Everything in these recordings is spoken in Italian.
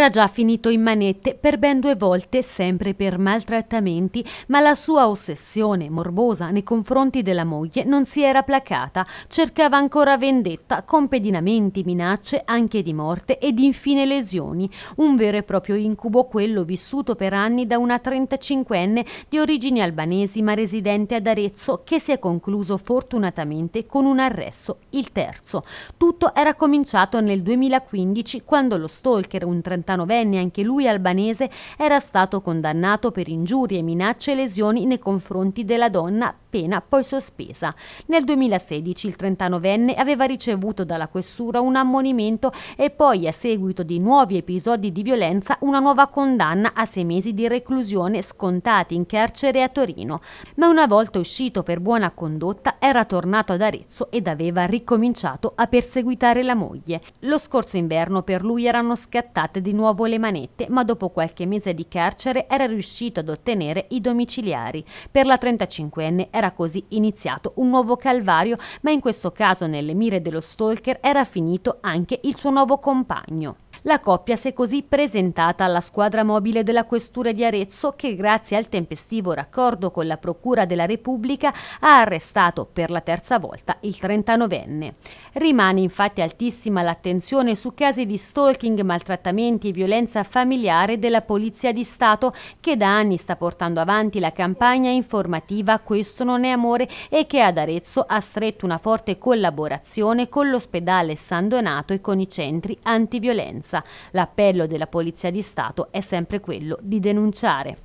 Era già finito in manette per ben due volte, sempre per maltrattamenti, ma la sua ossessione morbosa nei confronti della moglie non si era placata. Cercava ancora vendetta con pedinamenti, minacce, anche di morte ed infine lesioni. Un vero e proprio incubo quello vissuto per anni da una 35enne di origini albanesi ma residente ad Arezzo che si è concluso fortunatamente con un arresto, il terzo. Tutto era cominciato nel 2015 quando lo stalker, un 30 49enne, anche lui albanese, era stato condannato per ingiurie, minacce e lesioni nei confronti della donna pena poi sospesa. Nel 2016 il 39enne aveva ricevuto dalla questura un ammonimento e poi a seguito di nuovi episodi di violenza una nuova condanna a sei mesi di reclusione scontati in carcere a Torino. Ma una volta uscito per buona condotta era tornato ad Arezzo ed aveva ricominciato a perseguitare la moglie. Lo scorso inverno per lui erano scattate di nuovo le manette ma dopo qualche mese di carcere era riuscito ad ottenere i domiciliari. Per la 35enne era era così iniziato un nuovo calvario, ma in questo caso nelle mire dello stalker era finito anche il suo nuovo compagno. La coppia si è così presentata alla squadra mobile della Questura di Arezzo che grazie al tempestivo raccordo con la Procura della Repubblica ha arrestato per la terza volta il 39enne. Rimane infatti altissima l'attenzione su casi di stalking, maltrattamenti e violenza familiare della Polizia di Stato che da anni sta portando avanti la campagna informativa Questo non è amore e che ad Arezzo ha stretto una forte collaborazione con l'ospedale San Donato e con i centri antiviolenza sicurezza. L'appello della Polizia di Stato è sempre quello di denunciare.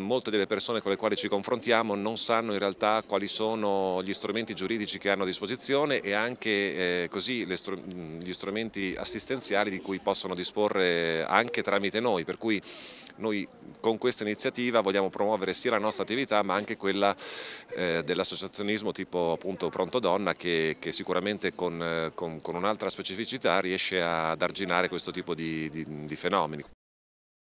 Molte delle persone con le quali ci confrontiamo non sanno in realtà quali sono gli strumenti giuridici che hanno a disposizione e anche eh, così str gli strumenti assistenziali di cui possono disporre anche tramite noi, per cui noi con questa iniziativa vogliamo promuovere sia la nostra attività ma anche quella eh, dell'associazionismo tipo appunto Pronto Donna che, che sicuramente con, eh, con, con un'altra specificità riesce ad arginare questo tipo di, di, di fenomeni.